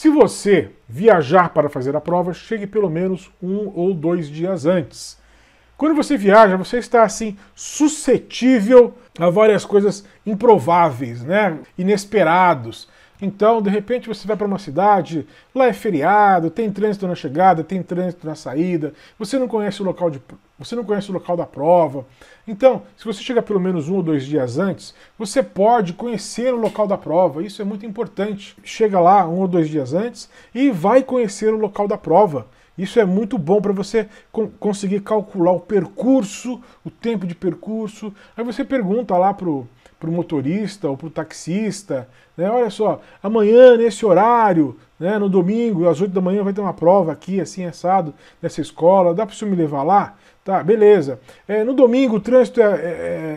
Se você viajar para fazer a prova, chegue pelo menos um ou dois dias antes. Quando você viaja, você está assim suscetível a várias coisas improváveis, né? Inesperados. Então, de repente, você vai para uma cidade, lá é feriado, tem trânsito na chegada, tem trânsito na saída, você não conhece o local de, você não conhece o local da prova. Então, se você chegar pelo menos um ou dois dias antes, você pode conhecer o local da prova. Isso é muito importante. Chega lá um ou dois dias antes e vai conhecer o local da prova. Isso é muito bom para você conseguir calcular o percurso, o tempo de percurso. Aí você pergunta lá pro pro motorista ou pro taxista, né? Olha só, amanhã nesse horário né? No domingo, às 8 da manhã, vai ter uma prova aqui, assim, assado, nessa escola, dá para você me levar lá? Tá, beleza. É, no domingo o trânsito é, é,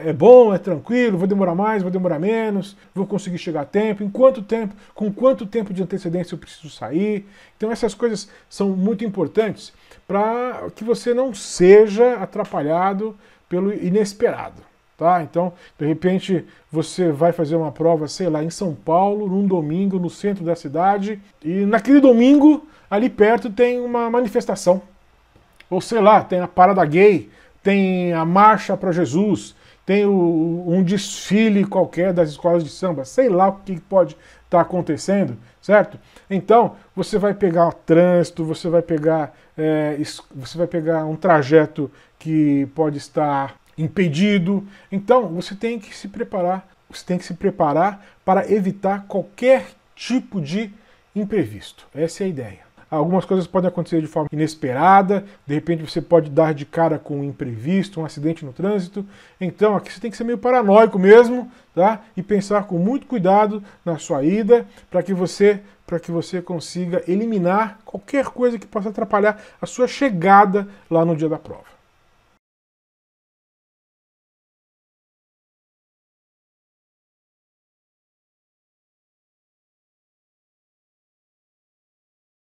é, é, bom, é tranquilo, vou demorar mais, vou demorar menos, vou conseguir chegar a tempo, em quanto tempo, com quanto tempo de antecedência eu preciso sair. Então essas coisas são muito importantes para que você não seja atrapalhado pelo inesperado. Tá? Então, de repente, você vai fazer uma prova, sei lá, em São Paulo, num domingo, no centro da cidade, e naquele domingo, ali perto, tem uma manifestação. Ou sei lá, tem a Parada Gay, tem a Marcha para Jesus, tem o, um desfile qualquer das escolas de samba, sei lá o que pode estar tá acontecendo, certo? Então, você vai pegar o trânsito, você vai pegar, é, você vai pegar um trajeto que pode estar impedido. Então, você tem que se preparar, você tem que se preparar para evitar qualquer tipo de imprevisto. Essa é a ideia. Algumas coisas podem acontecer de forma inesperada, de repente você pode dar de cara com um imprevisto, um acidente no trânsito. Então, aqui você tem que ser meio paranoico mesmo, tá? E pensar com muito cuidado na sua ida, para que você para que você consiga eliminar qualquer coisa que possa atrapalhar a sua chegada lá no dia da prova.